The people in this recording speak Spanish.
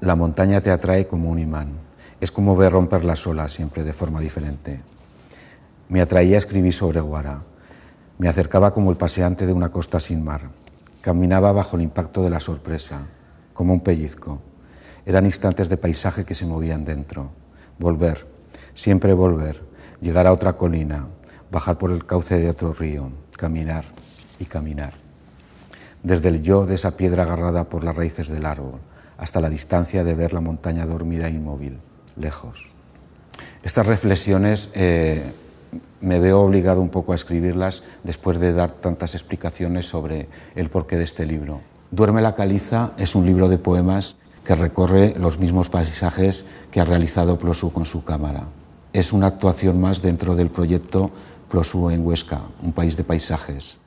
la montaña te atrae como un imán. Es como ver romper las olas siempre de forma diferente. Me atraía escribir sobre Guara. Me acercaba como el paseante de una costa sin mar. Caminaba bajo el impacto de la sorpresa, como un pellizco. Eran instantes de paisaje que se movían dentro. Volver, siempre volver, llegar a otra colina, bajar por el cauce de otro río, caminar y caminar. Desde el yo de esa piedra agarrada por las raíces del árbol, hasta la distancia de ver la montaña dormida e inmóvil, lejos. Estas reflexiones eh, me veo obligado un poco a escribirlas después de dar tantas explicaciones sobre el porqué de este libro. Duerme la caliza es un libro de poemas que recorre los mismos paisajes que ha realizado Prosu con su cámara. Es una actuación más dentro del proyecto Prosu en Huesca, un país de paisajes.